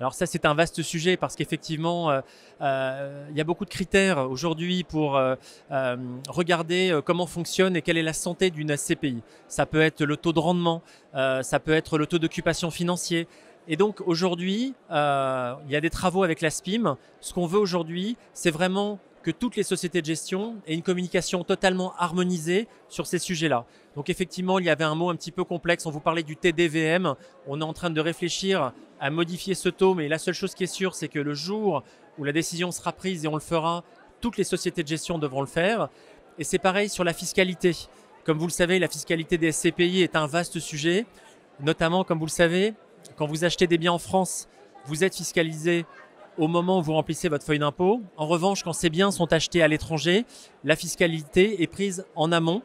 Alors ça, c'est un vaste sujet parce qu'effectivement, euh, euh, il y a beaucoup de critères aujourd'hui pour euh, regarder comment fonctionne et quelle est la santé d'une SCPI. Ça peut être le taux de rendement, ça peut être le taux d'occupation financier. Et donc aujourd'hui, il y a des travaux avec la SPIM. Ce qu'on veut aujourd'hui, c'est vraiment que toutes les sociétés de gestion aient une communication totalement harmonisée sur ces sujets-là. Donc effectivement, il y avait un mot un petit peu complexe, on vous parlait du TDVM, on est en train de réfléchir à modifier ce taux, mais la seule chose qui est sûre, c'est que le jour où la décision sera prise et on le fera, toutes les sociétés de gestion devront le faire. Et c'est pareil sur la fiscalité. Comme vous le savez, la fiscalité des SCPI est un vaste sujet, notamment, comme vous le savez, quand vous achetez des biens en France, vous êtes fiscalisé au moment où vous remplissez votre feuille d'impôt. En revanche, quand ces biens sont achetés à l'étranger, la fiscalité est prise en amont.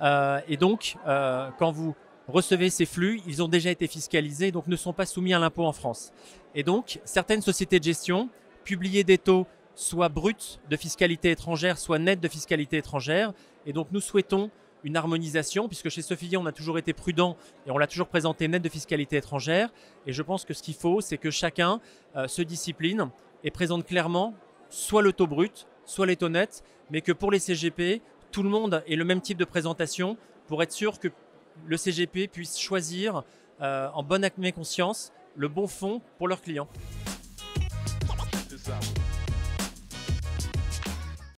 Euh, et donc, euh, quand vous recevez ces flux, ils ont déjà été fiscalisés, donc ne sont pas soumis à l'impôt en France. Et donc, certaines sociétés de gestion publiaient des taux soit bruts de fiscalité étrangère, soit nets de fiscalité étrangère. Et donc, nous souhaitons une harmonisation, puisque chez Sophie, on a toujours été prudent et on l'a toujours présenté net de fiscalité étrangère. Et je pense que ce qu'il faut, c'est que chacun euh, se discipline et présente clairement soit le taux brut, soit les taux nets, mais que pour les CGP, tout le monde ait le même type de présentation pour être sûr que le CGP puisse choisir euh, en bonne et conscience le bon fonds pour leurs clients.